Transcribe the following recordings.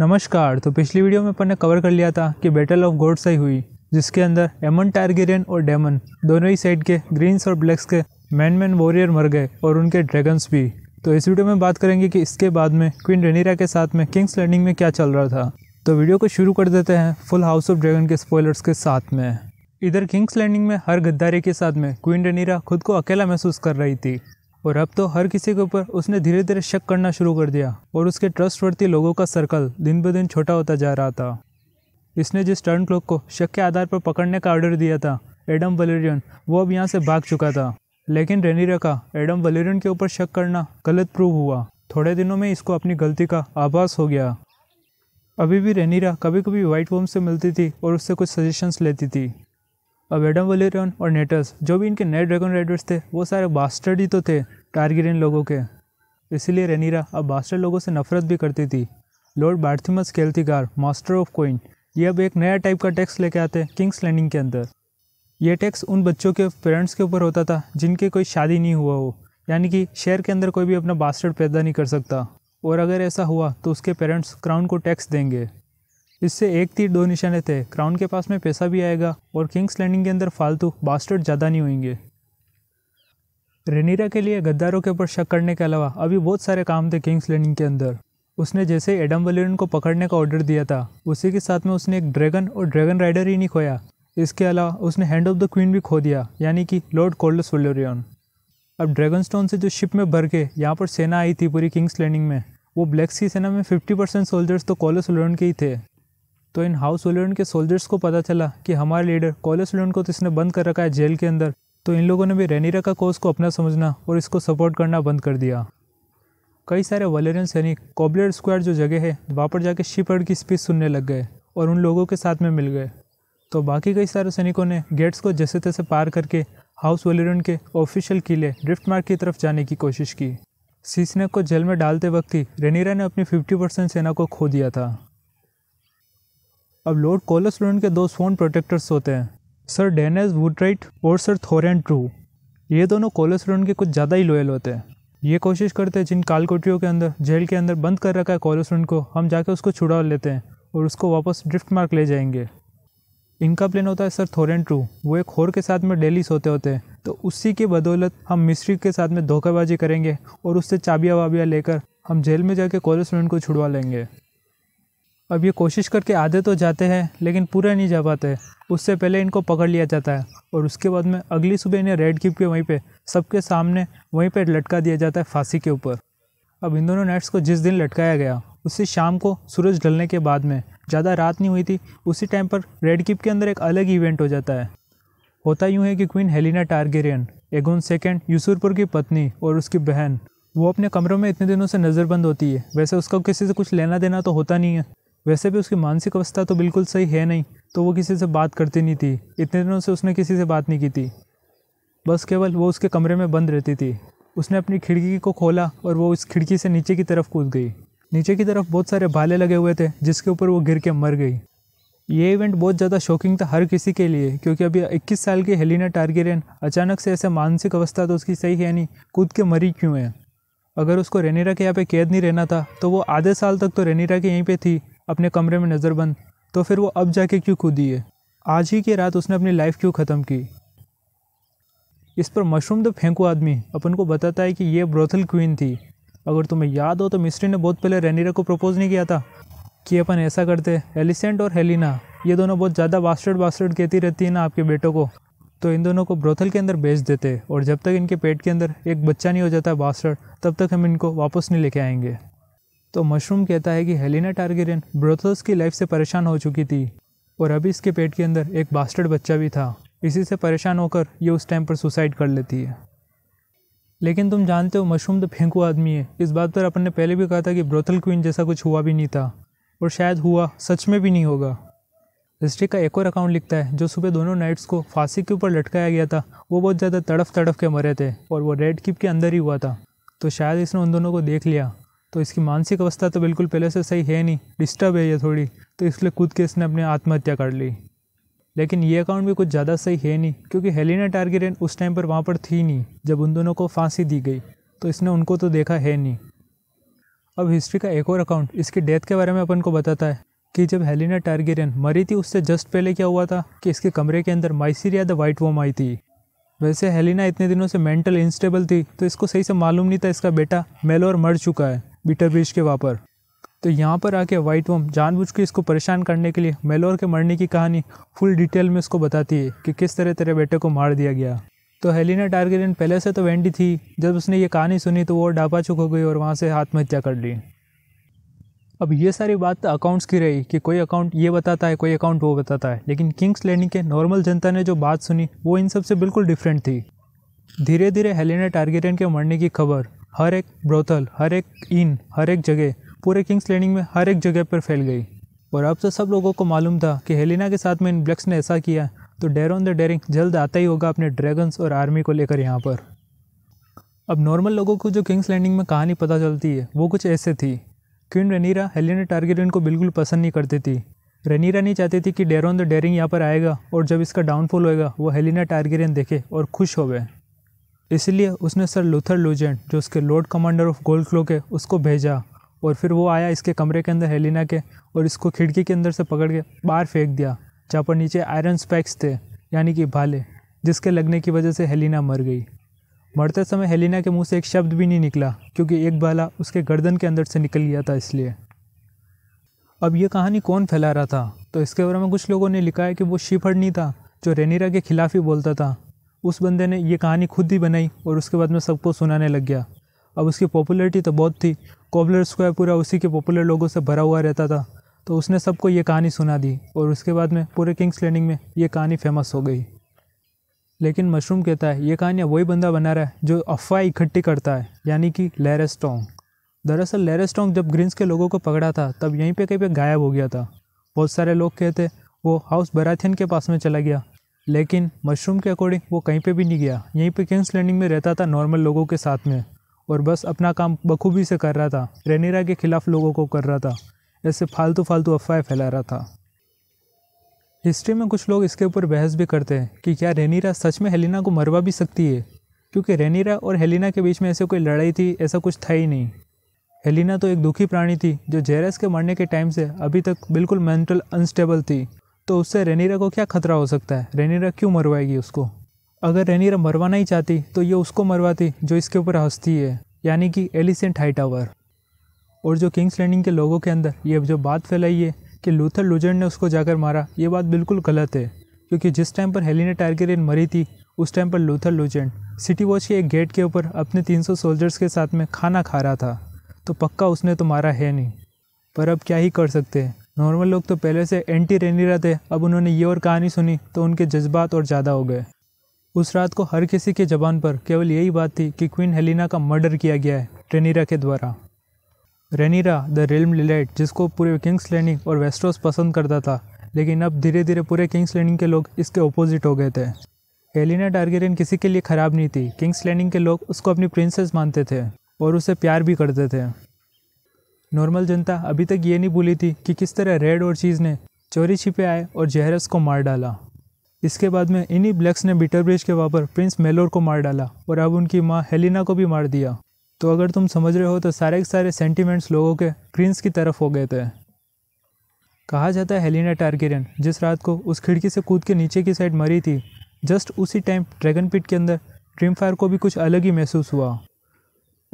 नमस्कार तो पिछली वीडियो में अपन ने कवर कर लिया था कि बैटल ऑफ गोडसाई हुई जिसके अंदर एमन टारगेरियन और डेमन दोनों ही साइड के ग्रीन्स और ब्लैक्स के मैन मैन वॉरियर मर गए और उनके ड्रैगन्स भी तो इस वीडियो में बात करेंगे कि इसके बाद में क्वीन रेनीरा के साथ में किंग्स लैंडिंग में क्या चल रहा था तो वीडियो को शुरू कर देते हैं फुल हाउस ऑफ ड्रैगन के स्पॉयलर्स के साथ में इधर किंग्स लैंडिंग में हर गद्दारी के साथ में क्वीन रनीरा खुद को अकेला महसूस कर रही थी और अब तो हर किसी के ऊपर उसने धीरे धीरे शक करना शुरू कर दिया और उसके ट्रस्टवर्ती लोगों का सर्कल दिन ब दिन छोटा होता जा रहा था इसने जिस टर्न क्लॉक को शक के आधार पर पकड़ने का ऑर्डर दिया था एडम वलेरियन वो अब यहाँ से भाग चुका था लेकिन रेनीरा का एडम वलेरियन के ऊपर शक करना गलत प्रूव हुआ थोड़े दिनों में इसको अपनी गलती का आभास हो गया अभी भी रेनीरा कभी कभी वाइट वोम से मिलती थी और उससे कुछ सजेशंस लेती थी अब एडम वलेरियन और नेटस जो भी इनके नए ड्रैगन राइडर्स थे वो सारे बास्टर्ड ही तो थे इन लोगों के इसलिए रेनीरा अब बास्टर लोगों से नफरत भी करती थी lord Bartimos Celtigar master of coin ये अब एक नया टाइप का टैक्स लेके आते हैं किंग्स लैंडिंग के अंदर ये टैक्स उन बच्चों के पेरेंट्स के ऊपर होता था जिनके कोई शादी नहीं हुआ हो यानी कि शहर के अंदर कोई भी अपना बास्टर्ड पैदा नहीं कर सकता और अगर ऐसा हुआ तो उसके पेरेंट्स क्राउन को टैक्स देंगे इससे एक तीर दो निशाने थे क्राउन के पास में पैसा भी आएगा और किंग्स लैंडिंग के अंदर फालतू बास्टर्ड ज़्यादा नहीं होंगे रेनीरा के लिए गद्दारों के ऊपर शक करने के अलावा अभी बहुत सारे काम थे किंग्स लैंडिंग के अंदर उसने जैसे एडम वलेरन को पकड़ने का ऑर्डर दिया था उसी के साथ में उसने एक ड्रैगन और ड्रैगन राइडर ही नहीं खोया इसके अलावा उसने हैंड ऑफ द क्वीन भी खो दिया यानी कि लॉर्ड कोल्डस वलोरियन अब ड्रैगन स्टोन से जो शिप में भर के यहाँ पर सेना आई थी पूरी किंग्स लैंडिंग में वो ब्लैक सी सेना में फिफ्टी परसेंट सोल्जर्स तो कॉलस वलोरन के ही थे तो इन हाउस वलोरन के सोल्जर्स को पता चला कि हमारे लीडर कॉलस वलोरन को तो इसने बंद कर रखा है जेल के अंदर तो इन लोगों ने भी रेनीरा का कोर्स को अपना समझना और इसको सपोर्ट करना बंद कर दिया कई सारे वलेरन सैनिक कॉबलेट स्क्वायर जो जगह है वहाँ पर जाके शिपर्ड की स्पीच सुनने लग गए और उन लोगों के साथ में मिल गए तो बाकी कई सारे सैनिकों ने गेट्स को जैसे तैसे पार करके हाउस वलेरियन के ऑफिशियल किले ड्रिफ्ट मार्क की तरफ जाने की कोशिश की सीसनेक को जेल में डालते वक्त ही रेनीरा ने अपनी फिफ्टी परसेंट सेना को खो दिया था अब लॉर्ड कोलस के दो सोन प्रोटेक्टर्स होते हैं सर डेनेस वुडराइट और सर थोरेन ट्रू ये दोनों कोलेस्ट्रोन के कुछ ज़्यादा ही लोयल होते हैं ये कोशिश करते हैं जिन काल के अंदर जेल के अंदर बंद कर रखा है कोलेस्ट्रोन को हम जाके उसको छुड़ा लेते हैं और उसको वापस ड्रिफ्ट मार्क ले जाएंगे इनका प्लान होता है सर थोरेन ट्रू वो एक होर के साथ में डेली सोते होते हैं तो उसी के बदौलत हम मिस्ट्री के साथ में धोखेबाजी करेंगे और उससे चाबियाँ वाबियाँ लेकर हम जेल में जाके कोलेस्ट्रोन को छुड़वा लेंगे अब ये कोशिश करके आधे तो जाते हैं लेकिन पूरे नहीं जा पाते उससे पहले इनको पकड़ लिया जाता है और उसके बाद में अगली सुबह इन्हें रेड किप के वहीं पे सबके सामने वहीं पे लटका दिया जाता है फांसी के ऊपर अब इन दोनों नेट्स को जिस दिन लटकाया गया उसी शाम को सूरज ढलने के बाद में ज़्यादा रात नहीं हुई थी उसी टाइम पर रेड किप के अंदर एक अलग इवेंट हो जाता है होता यूँ है कि queen Helaena Targaryen Aegon second usurper की पत्नी और उसकी बहन वो अपने कमरों में इतने दिनों से नज़रबंद होती है वैसे उसका किसी से कुछ लेना देना तो होता नहीं है वैसे भी उसकी मानसिक अवस्था तो बिल्कुल सही है नहीं तो वो किसी से बात करती नहीं थी इतने दिनों से उसने किसी से बात नहीं की थी बस केवल वो उसके कमरे में बंद रहती थी उसने अपनी खिड़की को खोला और वो उस खिड़की से नीचे की तरफ कूद गई नीचे की तरफ बहुत सारे भाले लगे हुए थे जिसके ऊपर वो गिर के मर गई ये इवेंट बहुत ज़्यादा शॉकिंग था हर किसी के लिए क्योंकि अभी इक्कीस साल की हेलिना टारगेरियन अचानक से ऐसे मानसिक अवस्था तो उसकी सही है नहीं कूद के मरी क्यों है अगर उसको रेनेरा के यहाँ पे कैद नहीं रहना था तो वो आधे साल तक तो रेनेरा के यहीं पे थी अपने कमरे में नज़रबंद तो फिर वो अब जाके क्यों कूदी है आज ही की रात उसने अपनी लाइफ क्यों ख़त्म की इस पर मशरूम तो फेंकू आदमी अपन को बताता है कि ये ब्रोथल क्वीन थी अगर तुम्हें याद हो तो मिस्ट्री ने बहुत पहले रेनिरा को प्रपोज नहीं किया था कि अपन ऐसा करते एलिसेंट और हेलिना ये दोनों बहुत ज़्यादा बास्टर्ड बास्टर्ड कहती रहती है ना आपके बेटों को तो इन दोनों को ब्रोथल के अंदर बेच देते और जब तक इनके पेट के अंदर एक बच्चा नहीं हो जाता बास्टर्ड तब तक हम इनको वापस नहीं लेके आएंगे तो मशरूम कहता है कि हेलिना टारगेरियन ब्रोथोस की लाइफ से परेशान हो चुकी थी और अभी इसके पेट के अंदर एक बास्टर्ड बच्चा भी था इसी से परेशान होकर ये उस टाइम पर सुसाइड कर लेती है लेकिन तुम जानते हो मशरूम तो फेंकू आदमी है इस बात पर अपन ने पहले भी कहा था कि ब्रोथल क्वीन जैसा कुछ हुआ भी नहीं था और शायद हुआ सच में भी नहीं होगा हिस्ट्री का एक और अकाउंट लिखता है जो सुबह दोनों नाइट्स को फांसी के ऊपर लटकाया गया था वो बहुत ज़्यादा तड़फ तड़फ के मरे थे और वो रेड किप के अंदर ही हुआ था तो शायद इसने उन दोनों को देख लिया तो इसकी मानसिक अवस्था तो बिल्कुल पहले से सही है नहीं डिस्टर्ब है ये थोड़ी तो इसलिए खुद के इसने अपनी आत्महत्या कर ली लेकिन ये अकाउंट भी कुछ ज़्यादा सही है नहीं क्योंकि हेलिना टारगेरियन उस टाइम पर वहाँ पर थी नहीं जब उन दोनों को फांसी दी गई तो इसने उनको तो देखा है नहीं अब हिस्ट्री का एक और अकाउंट इसकी डेथ के बारे में अपन को बताता है कि जब हेलिना टारगेरियन मरी थी उससे जस्ट पहले क्या हुआ था कि इसके कमरे के अंदर माइसीरिया द वाइट वोम आई थी वैसे हेलिना इतने दिनों से मेंटल इंस्टेबल थी तो इसको सही से मालूम नहीं था इसका बेटा मेलोर मर चुका है बीटर ब्रिज के वहाँ पर तो यहाँ पर आके वाइट वम जानबूझ के इसको परेशान करने के लिए मेलोर के मरने की कहानी फुल डिटेल में उसको बताती है कि किस तरह तेरे बेटे को मार दिया गया तो हेलिना टारगेरियन पहले से तो वेंडी थी जब उसने ये कहानी सुनी तो वो डापा चुक हो गई और वहाँ से आत्महत्या कर ली अब ये सारी बात तो अकाउंट्स की रही कि कोई अकाउंट ये बताता है कोई अकाउंट वो बताता है लेकिन किंग्स लैंडिंग के नॉर्मल जनता ने जो बात सुनी वो इन सब से बिल्कुल डिफरेंट थी धीरे धीरे हेलिना टारगेरियन के मरने की खबर हर एक ब्रोथल हर एक इन हर एक जगह पूरे किंग्स लैंडिंग में हर एक जगह पर फैल गई और अब तो सब लोगों को मालूम था कि हेलिना के साथ में इन ब्लैक्स ने ऐसा किया तो डेर ऑन द डेरिंग जल्द आता ही होगा अपने ड्रैगन्स और आर्मी को लेकर यहाँ पर अब नॉर्मल लोगों को जो किंग्स लैंडिंग में कहानी पता चलती है वो कुछ ऐसे थी क्वीन रनीरा हेलिना टारगेरियन को बिल्कुल पसंद नहीं करती थी रनीरा नहीं चाहती थी कि डेर ऑन द डेरिंग यहाँ पर आएगा और जब इसका डाउनफॉल होएगा वो हेलिना टारगेरियन देखे और खुश हो गए इसलिए उसने सर लूथर लूजेंट जो उसके lord commander of gold cloak है उसको भेजा और फिर वो आया इसके कमरे के अंदर हेलिना के और इसको खिड़की के अंदर से पकड़ के बाहर फेंक दिया जहाँ पर नीचे आयरन स्पैक्स थे यानी कि भाले जिसके लगने की वजह से हेलिना मर गई मरते समय हेलिना के मुंह से एक शब्द भी नहीं निकला क्योंकि एक भाला उसके गर्दन के अंदर से निकल गया था इसलिए अब यह कहानी कौन फैला रहा था तो इसके बारे में कुछ लोगों ने लिखा है कि वो शिफर्ड नहीं था जो रेनीरा के खिलाफ ही बोलता था उस बंदे ने ये कहानी खुद ही बनाई और उसके बाद में सबको सुनाने लग गया अब उसकी पॉपुलरिटी तो बहुत थी कॉबलर स्क्वायर पूरा उसी के पॉपुलर लोगों से भरा हुआ रहता था तो उसने सबको ये कहानी सुना दी और उसके बाद में पूरे किंग्स लैंडिंग में ये कहानी फेमस हो गई लेकिन मशरूम कहता है ये कहानियाँ वही बंदा बना रहा है जो अफवाह इकट्ठी करता है यानी कि टोंग दरअसल टोंग जब ग्रीन्स के लोगों को पकड़ा था तब यहीं पे कहीं पे गायब हो गया था बहुत सारे लोग कहते वो हाउस बराथियन के पास में चला गया लेकिन मशरूम के अकॉर्डिंग वो कहीं पे भी नहीं गया यहीं पे किंग्स लैंडिंग में रहता था नॉर्मल लोगों के साथ में और बस अपना काम बखूबी से कर रहा था रेनेरा के ख़िलाफ़ लोगों को कर रहा था ऐसे फालतू फालतू अफवाह फैला रहा था हिस्ट्री में कुछ लोग इसके ऊपर बहस भी करते हैं कि क्या रेनीरा सच में हेलिना को मरवा भी सकती है क्योंकि रेनीरा और हेलिना के बीच में ऐसे कोई लड़ाई थी ऐसा कुछ था ही नहीं हेलिना तो एक दुखी प्राणी थी जो जेरेस के मरने के टाइम से अभी तक बिल्कुल मेंटल अनस्टेबल थी तो उससे रेनीरा को क्या खतरा हो सकता है रेनीरा क्यों मरवाएगी उसको अगर रेनीरा मरवाना ही चाहती तो ये उसको मरवाती जो इसके ऊपर हंसती है यानी कि एलिसेंट हाई टावर और जो किंग्स लैंडिंग के लोगों के अंदर ये जो बात फैलाई है कि लूथर लुजेंड ने उसको जाकर मारा ये बात बिल्कुल गलत है क्योंकि जिस टाइम पर हेलिना टारगेरियन मरी थी उस टाइम पर लूथर लुजेंड सिटी वॉच के एक गेट के ऊपर अपने 300 सोल्जर्स के साथ में खाना खा रहा था तो पक्का उसने तो मारा है नहीं पर अब क्या ही कर सकते हैं नॉर्मल लोग तो पहले से एंटी रेनीरा थे अब उन्होंने ये और कहानी सुनी तो उनके जज्बात और ज़्यादा हो गए उस रात को हर किसी के जबान पर केवल यही बात थी कि क्वीन हेलिना का मर्डर किया गया है रेनीरा के द्वारा रेनीरा द रिल्म लिलेट जिसको पूरे किंग्स लैंडिंग और वेस्टोस पसंद करता था लेकिन अब धीरे धीरे पूरे किंग्स लैंडिंग के लोग इसके ओपोजिट हो गए थे एलिना टारगेरियन किसी के लिए ख़राब नहीं थी किंग्स लैंडिंग के लोग उसको अपनी प्रिंसेस मानते थे और उसे प्यार भी करते थे नॉर्मल जनता अभी तक ये नहीं भूली थी कि किस तरह रेड और चीज़ ने चोरी छिपे आए और जहरस को मार डाला इसके बाद में इन्हीं ब्लैक्स ने बिटर ब्रिज के वहाँ पर प्रिंस मेलोर को मार डाला और अब उनकी माँ हेलिना को भी मार दिया तो अगर तुम समझ रहे हो तो सारे के सारे सेंटिमेंट्स लोगों के प्रिंस की तरफ हो गए थे कहा जाता है हेलिना टारगेरियन जिस रात को उस खिड़की से कूद के नीचे की साइड मरी थी जस्ट उसी टाइम ड्रैगन पिट के अंदर ड्रीम फायर को भी कुछ अलग ही महसूस हुआ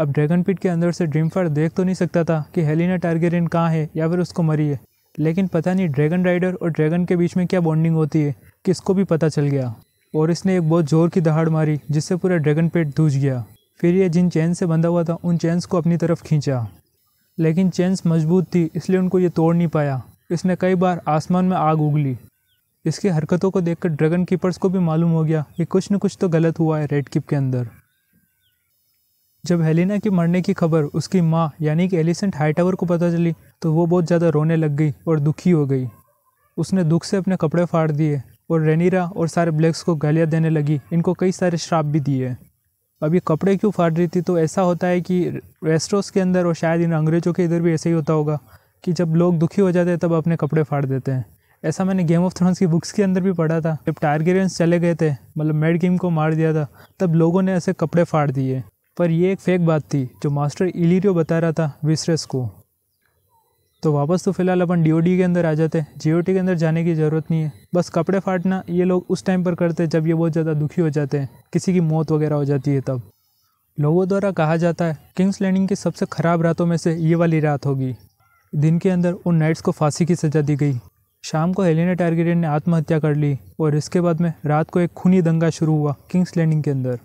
अब ड्रैगन पिट के अंदर से ड्रीमफायर देख तो नहीं सकता था कि हेलिना टारगेरिन कहाँ है या फिर उसको मरी है लेकिन पता नहीं ड्रैगन राइडर और ड्रैगन के बीच में क्या बॉन्डिंग होती है किसको भी पता चल गया और इसने एक बहुत ज़ोर की दहाड़ मारी जिससे पूरा ड्रैगन पेट धूझ गया फिर ये जिन चैन से बंधा हुआ था उन चैंस को अपनी तरफ खींचा लेकिन चैंस मजबूत थी इसलिए उनको ये तोड़ नहीं पाया इसने कई बार आसमान में आग उगली इसकी हरकतों को देखकर ड्रैगन कीपर्स को भी मालूम हो गया कि कुछ न कुछ तो गलत हुआ है रेड किप के अंदर जब हेलेना के मरने की खबर उसकी माँ यानी कि एलिसेंट हाईटावर को पता चली तो वो बहुत ज़्यादा रोने लग गई और दुखी हो गई उसने दुख से अपने कपड़े फाड़ दिए और रेनीरा और सारे ब्लैक्स को गालियाँ देने लगी इनको कई सारे श्राप भी दिए अब ये कपड़े क्यों फाड़ रही थी तो ऐसा होता है कि रेस्टोस के अंदर और शायद इन अंग्रेज़ों के इधर भी ऐसे ही होता होगा कि जब लोग दुखी हो जाते हैं तब अपने कपड़े फाड़ देते हैं ऐसा मैंने गेम ऑफ थ्रोन्स की बुक्स के अंदर भी पढ़ा था जब टारगेरियंस चले गए थे मतलब मेड गेम को मार दिया था तब लोगों ने ऐसे कपड़े फाड़ दिए पर यह एक फेक बात थी जो मास्टर इलीरियो बता रहा था विसरेस को तो वापस तो फिलहाल अपन डीओडी के अंदर आ जाते जीओटी के अंदर जाने की ज़रूरत नहीं है बस कपड़े फाटना ये लोग उस टाइम पर करते जब ये बहुत ज़्यादा दुखी हो जाते हैं किसी की मौत वगैरह हो जाती है तब लोगों द्वारा कहा जाता है किंग्स लैंडिंग की सबसे ख़राब रातों में से ये वाली रात होगी दिन के अंदर उन नाइट्स को फांसी की सजा दी गई शाम को हेलिना टारगेट ने आत्महत्या कर ली और इसके बाद में रात को एक खूनी दंगा शुरू हुआ किंग्स लैंडिंग के अंदर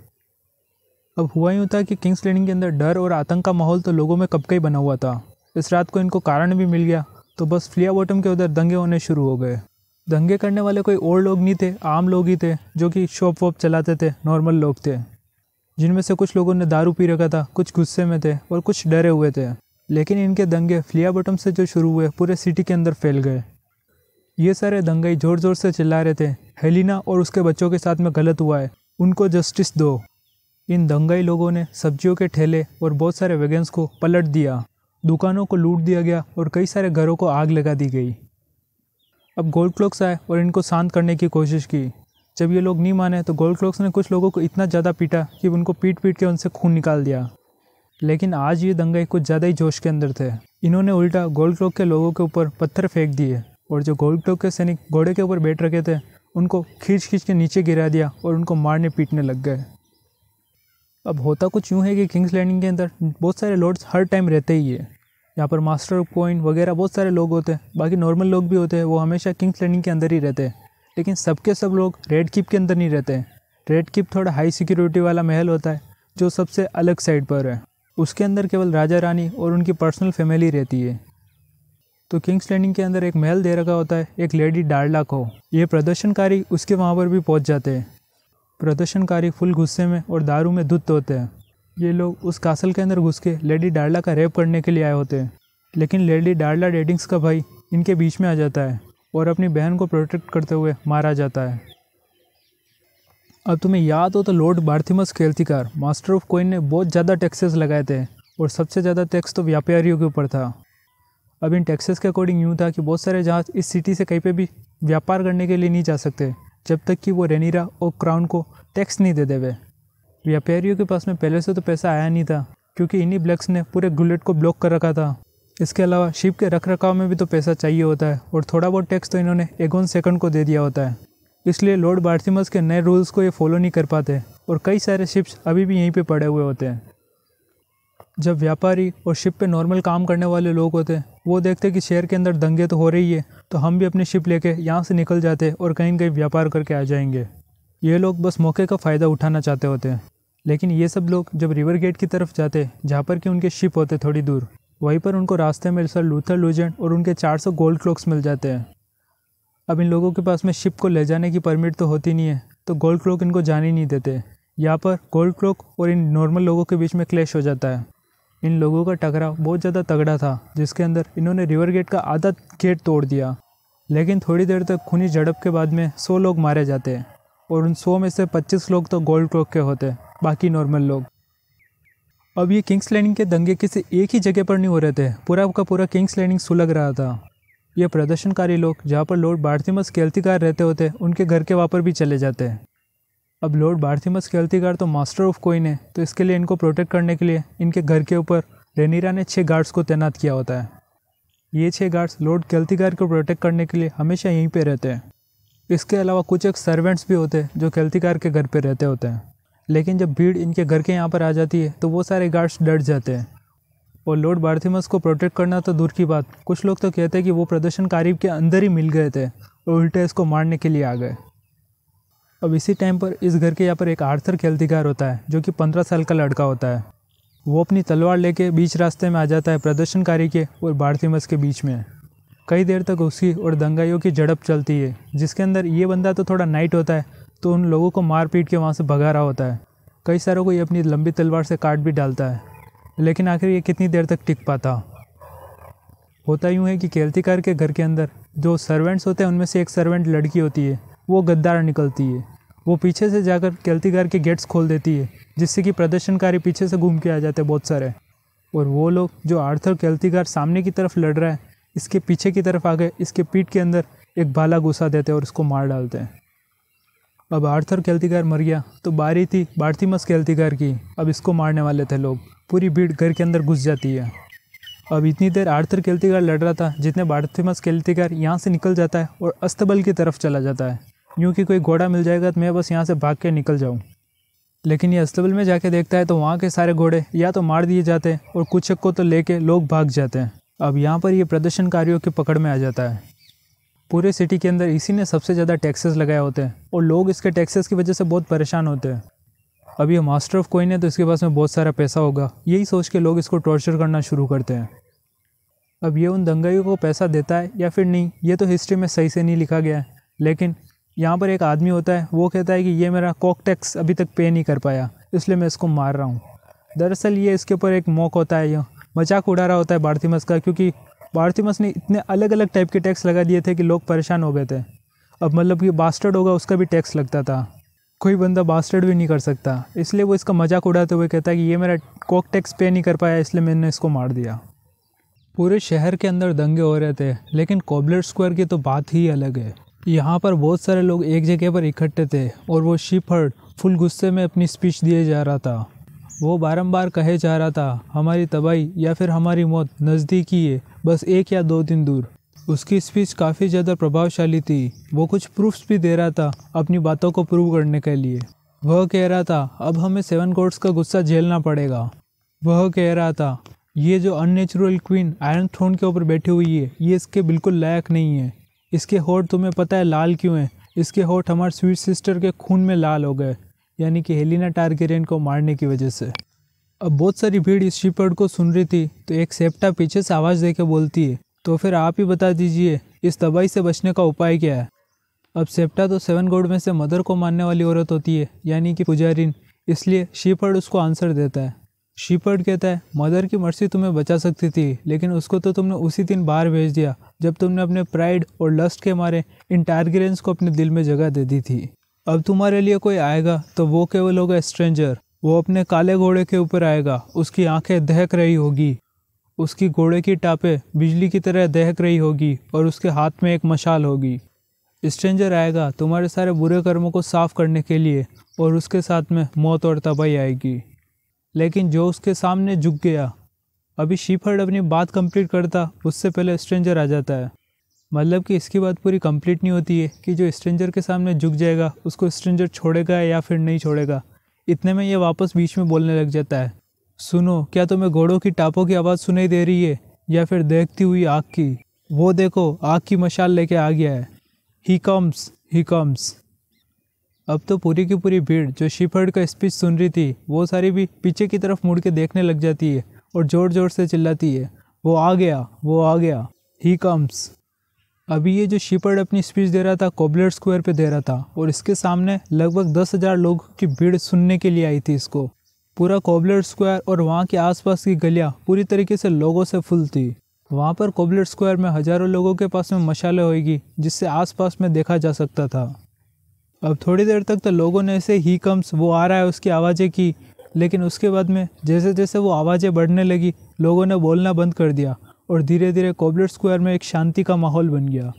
अब हुआ यूँ था कि किंग्स लैंडिंग के अंदर डर और आतंक का माहौल तो लोगों में कब का ही बना हुआ था इस रात को इनको कारण भी मिल गया तो बस फ्लिया बॉटम के उधर दंगे होने शुरू हो गए दंगे करने वाले कोई और लोग नहीं थे आम लोग ही थे जो कि शॉप वॉप चलाते थे नॉर्मल लोग थे जिनमें से कुछ लोगों ने दारू पी रखा था कुछ गुस्से में थे और कुछ डरे हुए थे लेकिन इनके दंगे फ्लिया बॉटम से जो शुरू हुए पूरे सिटी के अंदर फैल गए ये सारे दंगे ज़ोर ज़ोर से चिल्ला रहे थे हेलिना और उसके बच्चों के साथ में गलत हुआ है उनको जस्टिस दो इन दंगाई लोगों ने सब्जियों के ठेले और बहुत सारे वेगन्स को पलट दिया दुकानों को लूट दिया गया और कई सारे घरों को आग लगा दी गई अब गोल्ड क्लॉक्स आए और इनको शांत करने की कोशिश की जब ये लोग नहीं माने तो गोल्ड क्लॉक्स ने कुछ लोगों को इतना ज़्यादा पीटा कि उनको पीट पीट के उनसे खून निकाल दिया लेकिन आज ये दंगाई कुछ ज़्यादा ही जोश के अंदर थे इन्होंने उल्टा गोल्ड क्लॉक के लोगों के ऊपर पत्थर फेंक दिए और जो गोल्ड क्लॉक के सैनिक घोड़े के ऊपर बैठ रखे थे उनको खींच खींच के नीचे गिरा दिया और उनको मारने पीटने लग गए अब होता कुछ यूँ है कि किंग्स लैंडिंग के अंदर बहुत सारे लॉर्ड्स हर टाइम रहते ही है यहाँ पर मास्टर पॉइंट वगैरह बहुत सारे लोग होते हैं बाकी नॉर्मल लोग भी होते हैं वो हमेशा किंग्स लैंडिंग के अंदर ही रहते हैं लेकिन सबके सब लोग रेड किप के अंदर नहीं रहते हैं रेड किप थोड़ा हाई सिक्योरिटी वाला महल होता है जो सबसे अलग साइड पर है उसके अंदर केवल राजा रानी और उनकी पर्सनल फैमिली रहती है तो किंग्स लैंडिंग के अंदर एक महल दे रखा होता है एक लेडी डार्ला को ये प्रदर्शनकारी उसके वहाँ पर भी पहुँच जाते हैं प्रदर्शनकारी फुल गुस्से में और दारू में धुत होते हैं ये लोग उस कासल के अंदर घुस के लेडी डार्ला का रेप करने के लिए आए होते हैं लेकिन लेडी डार्ला रेडिंग्स का भाई इनके बीच में आ जाता है और अपनी बहन को प्रोटेक्ट करते हुए मारा जाता है अब तुम्हें याद हो तो lord Bartimos Celtigar master of coin ने बहुत ज़्यादा टैक्सेस लगाए थे और सबसे ज़्यादा टैक्स तो व्यापारियों के ऊपर था अब इन टैक्सेस के अकॉर्डिंग यूँ था कि बहुत सारे जहाज़ इस सिटी से कहीं पर भी व्यापार करने के लिए नहीं जा सकते जब तक कि वो रेनीरा और क्राउन को टैक्स नहीं दे देवे व्यापारियों के पास में पहले से तो पैसा आया नहीं था क्योंकि इन्हीं ब्लैक्स ने पूरे गुलेट को ब्लॉक कर रखा था इसके अलावा शिप के रख रखाव में भी तो पैसा चाहिए होता है और थोड़ा बहुत टैक्स तो इन्होंने एगोन सेकंड को दे दिया होता है इसलिए लॉर्ड बार्थिमस के नए रूल्स को ये फॉलो नहीं कर पाते और कई सारे शिप्स अभी भी यहीं पे पड़े हुए होते हैं जब व्यापारी और शिप पे नॉर्मल काम करने वाले लोग होते वो देखते कि शहर के अंदर दंगे तो हो रही है तो हम भी अपनी शिप लेके यहाँ से निकल जाते और कहीं कहीं व्यापार करके आ जाएंगे ये लोग बस मौके का फ़ायदा उठाना चाहते होते हैं लेकिन ये सब लोग जब रिवर गेट की तरफ जाते जहाँ पर कि उनके शिप होते थोड़ी दूर वहीं पर उनको रास्ते में सर लूथर लूजेंट और उनके 400 गोल्ड क्लॉक्स मिल जाते हैं अब इन लोगों के पास में शिप को ले जाने की परमिट तो होती नहीं है तो गोल्ड क्लॉक इनको जाने नहीं देते यहाँ पर गोल्ड क्लॉक और इन नॉर्मल लोगों के बीच में क्लैश हो जाता है इन लोगों का टकराव बहुत ज़्यादा तगड़ा था जिसके अंदर इन्होंने रिवर गेट का आधा गेट तोड़ दिया लेकिन थोड़ी देर तक खूनी झड़प के बाद में सौ लोग मारे जाते हैं और उन सौ में से पच्चीस लोग तो गोल्ड क्लॉक के होते बाकी नॉर्मल लोग अब ये किंग्स लैंडिंग के दंगे किसी एक ही जगह पर नहीं हो रहे थे पूरा का पूरा किंग्स लैंडिंग सुलग रहा था ये प्रदर्शनकारी लोग जहाँ पर लॉर्ड बार्थिमस केल्तिकार रहते होते उनके घर के वहाँ पर भी चले जाते हैं अब लॉर्ड बार्थिमस गार्ड तो मास्टर ऑफ कोइन है तो इसके लिए इनको प्रोटेक्ट करने के लिए इनके घर के ऊपर रेनीरा ने छः गार्ड्स को तैनात किया होता है ये छः गार्ड्स लॉर्ड केल्तिगार को प्रोटेक्ट करने के लिए हमेशा यहीं पर रहते हैं इसके अलावा कुछ एक सर्वेंट्स भी होते हैं जो केल्तिकार के घर पर रहते होते हैं लेकिन जब भीड़ इनके घर के यहाँ पर आ जाती है तो वो सारे गार्ड्स डर जाते हैं और लॉर्ड बार्थिमस को प्रोटेक्ट करना तो दूर की बात कुछ लोग तो कहते हैं कि वो प्रदर्शनकारी के अंदर ही मिल गए थे और उल्टे इसको मारने के लिए आ गए अब इसी टाइम पर इस घर के यहाँ पर एक आर्थर खेलतिकार होता है जो कि पंद्रह साल का लड़का होता है वो अपनी तलवार लेके बीच रास्ते में आ जाता है प्रदर्शनकारी के और भारतीमस के बीच में कई देर तक उसकी और दंगाइयों की झड़प चलती है जिसके अंदर ये बंदा तो थोड़ा नाइट होता है तो उन लोगों को मार पीट के वहाँ से भगा रहा होता है कई सारों को ये अपनी लंबी तलवार से काट भी डालता है लेकिन आखिर ये कितनी देर तक टिक पाता होता यूँ है कि केलतीकार के घर के अंदर जो सर्वेंट्स होते हैं उनमें से एक सर्वेंट लड़की होती है वो गद्दार निकलती है वो पीछे से जाकर गलतीगार के गेट्स खोल देती है जिससे कि प्रदर्शनकारी पीछे से घूम के आ जाते हैं बहुत सारे और वो लोग जो आर्थर गलतीगार सामने की तरफ लड़ रहा है इसके पीछे की तरफ आ गए इसके पीठ के अंदर एक भाला घुसा देते हैं और इसको मार डालते हैं अब आर्थर गलतीगार मर गया तो बारी थी बार्थीमस गलतीगार की अब इसको मारने वाले थे लोग पूरी भीड़ घर के अंदर घुस जाती है अब इतनी देर आर्थर गलतीगार लड़ रहा था जितने बार्थीमस गलतीगार यहाँ से निकल जाता है और अस्तबल की तरफ चला जाता है यूँ कि कोई घोड़ा मिल जाएगा तो मैं बस यहाँ से भाग के निकल जाऊँ लेकिन ये अस्तबल में जाके देखता है तो वहाँ के सारे घोड़े या तो मार दिए जाते हैं और कुछ को तो लेके लोग भाग जाते हैं अब यहाँ पर ये प्रदर्शनकारियों की पकड़ में आ जाता है पूरे सिटी के अंदर इसी ने सबसे ज़्यादा टैक्सेस लगाए होते हैं और लोग इसके टैक्सेस की वजह से बहुत परेशान होते हैं अब ये मास्टर ऑफ कोइन है तो इसके पास में बहुत सारा पैसा होगा यही सोच के लोग इसको टॉर्चर करना शुरू करते हैं अब ये उन दंगाइयों को पैसा देता है या फिर नहीं ये तो हिस्ट्री में सही से नहीं लिखा गया है लेकिन यहाँ पर एक आदमी होता है वो कहता है कि ये मेरा कॉक टैक्स अभी तक पे नहीं कर पाया इसलिए मैं इसको मार रहा हूँ दरअसल ये इसके ऊपर एक मौक़ होता है ये मजाक उड़ा रहा होता है बारथीमस का क्योंकि बारथीमस ने इतने अलग अलग टाइप के टैक्स लगा दिए थे कि लोग परेशान हो गए थे अब मतलब कि बास्टर्ड होगा उसका भी टैक्स लगता था कोई बंदा बास्टर्ड भी नहीं कर सकता इसलिए वो इसका मजाक उड़ाते हुए कहता है कि ये मेरा कॉक टैक्स पे नहीं कर पाया इसलिए मैंने इसको मार दिया पूरे शहर के अंदर दंगे हो रहे थे लेकिन कॉबलर स्क्वायर की तो बात ही अलग है यहाँ पर बहुत सारे लोग एक जगह पर इकट्ठे थे और वो शिपहर्ड फुल गुस्से में अपनी स्पीच दिए जा रहा था वो बारंबार कहे जा रहा था हमारी तबाही या फिर हमारी मौत नज़दीक ही है बस एक या दो दिन दूर उसकी स्पीच काफ़ी ज़्यादा प्रभावशाली थी वो कुछ प्रूफ्स भी दे रहा था अपनी बातों को प्रूव करने के लिए वह कह रहा था अब हमें सेवन कोर्ट्स का गुस्सा झेलना पड़ेगा वह कह रहा था ये जो अननेचुरल क्वीन आयरन थ्रोन के ऊपर बैठी हुई है ये इसके बिल्कुल लायक नहीं है इसके होठ तुम्हें पता है लाल क्यों हैं इसके होठ हमारे स्वीट सिस्टर के खून में लाल हो गए यानी कि हेलिना टारगेरियन को मारने की वजह से अब बहुत सारी भीड़ इस शिपर्ड को सुन रही थी तो एक सेप्टा पीछे से आवाज़ दे बोलती है तो फिर आप ही बता दीजिए इस तबाही से बचने का उपाय क्या है अब सेप्टा तो सेवन गोड में से मदर को मानने वाली औरत होती है यानी कि पुजारिन इसलिए शिपर्ड उसको आंसर देता है शीपर्ड कहता है मदर की मर्सी तुम्हें बचा सकती थी लेकिन उसको तो तुमने उसी दिन बाहर भेज दिया जब तुमने अपने प्राइड और लस्ट के मारे इन टारगरेंस को अपने दिल में जगह दे दी थी अब तुम्हारे लिए कोई आएगा तो वो केवल होगा स्ट्रेंजर वो अपने काले घोड़े के ऊपर आएगा उसकी आंखें दहक रही होगी उसकी घोड़े की टापे बिजली की तरह दहक रही होगी और उसके हाथ में एक मशाल होगी स्ट्रेंजर आएगा तुम्हारे सारे बुरे कर्मों को साफ करने के लिए और उसके साथ में मौत और तबाही आएगी लेकिन जो उसके सामने झुक गया अभी शीफर्ड अपनी बात कंप्लीट करता उससे पहले स्ट्रेंजर आ जाता है मतलब कि इसकी बात पूरी कंप्लीट नहीं होती है कि जो स्ट्रेंजर के सामने झुक जाएगा उसको स्ट्रेंजर छोड़ेगा या फिर नहीं छोड़ेगा इतने में ये वापस बीच में बोलने लग जाता है सुनो क्या तुम्हें घोड़ों की टापों की आवाज़ सुनाई दे रही है या फिर देखती हुई आग की वो देखो आग की मशाल लेके आ गया है ही कम्स ही कम्स अब तो पूरी की पूरी भीड़ जो शिफर्ड का स्पीच सुन रही थी वो सारी भी पीछे की तरफ मुड़ के देखने लग जाती है और ज़ोर ज़ोर से चिल्लाती है वो आ गया वो आ गया ही कम्स अभी ये जो शिपर्ड अपनी स्पीच दे रहा था कोबलेट स्क्वायर पे दे रहा था और इसके सामने लगभग दस हज़ार लोगों की भीड़ सुनने के लिए आई थी इसको पूरा कोबलेट स्क्वायर और वहाँ के आसपास की गलियाँ पूरी तरीके से लोगों से फुल थी वहाँ पर कोबलेट स्क्वायर में हज़ारों लोगों के पास में मशाले होएगी जिससे आसपास में देखा जा सकता था अब थोड़ी देर तक तो लोगों ने ऐसे ही कम्स वो आ रहा है उसकी आवाज़ें की लेकिन उसके बाद में जैसे जैसे वो आवाज़ें बढ़ने लगी लोगों ने बोलना बंद कर दिया और धीरे धीरे कोबलेट स्क्वायर में एक शांति का माहौल बन गया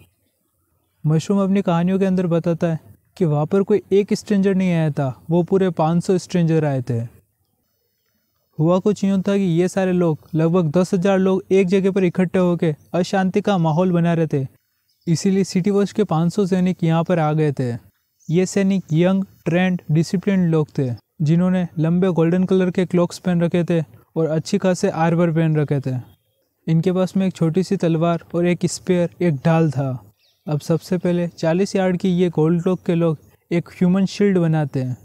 मशरूम अपनी कहानियों के अंदर बताता है कि वहाँ पर कोई एक स्ट्रेंजर नहीं आया था वो पूरे 500 स्ट्रेंजर आए थे हुआ कुछ यूँ था कि ये सारे लोग लगभग दस हज़ार लोग एक जगह पर इकट्ठे होकर अशांति का माहौल बना रहे थे इसीलिए सिटी वॉच के 500 सैनिक यहाँ पर आ गए थे ये सैनिक यंग ट्रेंड डिसिप्लिन लोग थे जिन्होंने लंबे गोल्डन कलर के क्लॉक्स पहन रखे थे और अच्छी खासे आर्बर पहन रखे थे इनके पास में एक छोटी सी तलवार और एक स्पेयर एक ढाल था अब सबसे पहले 40 यार्ड की ये गोल्ड क्लॉक के लोग एक ह्यूमन शील्ड बनाते हैं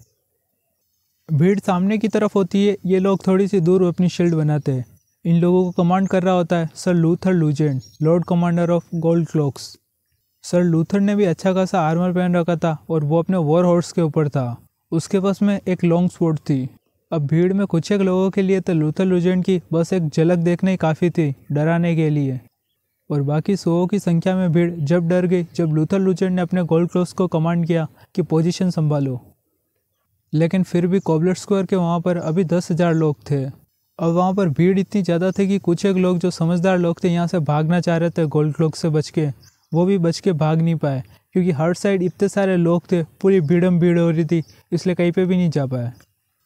भीड़ सामने की तरफ होती है ये लोग थोड़ी सी दूर अपनी शील्ड बनाते हैं इन लोगों को कमांड कर रहा होता है sir Luthor Largent lord commander of gold cloaks sir Luthor ने भी अच्छा खासा आर्मर पहन रखा था और वो अपने वॉर हॉर्स के ऊपर था उसके पास में एक लॉन्ग स्वॉर्ड थी अब भीड़ में कुछ एक लोगों के लिए तो लूथर लुजेंट की बस एक झलक देखने ही काफ़ी थी डराने के लिए और बाकी सौ की संख्या में भीड़ जब डर गई जब लूथर लुचेंट ने अपने गोल्ड क्रॉस को कमांड किया कि पोजीशन संभालो लेकिन फिर भी कॉबलेट स्क्वायर के वहाँ पर अभी दस हज़ार लोग थे अब वहाँ पर भीड़ इतनी ज़्यादा थी कि कुछ एक लोग जो समझदार लोग थे यहाँ से भागना चाह रहे थे गोल्ड क्लॉक से बच के वो भी बच के भाग नहीं पाए क्योंकि हर साइड इतने सारे लोग थे पूरी भीड़म भीड़ हो रही थी इसलिए कहीं पे भी नहीं जा पाया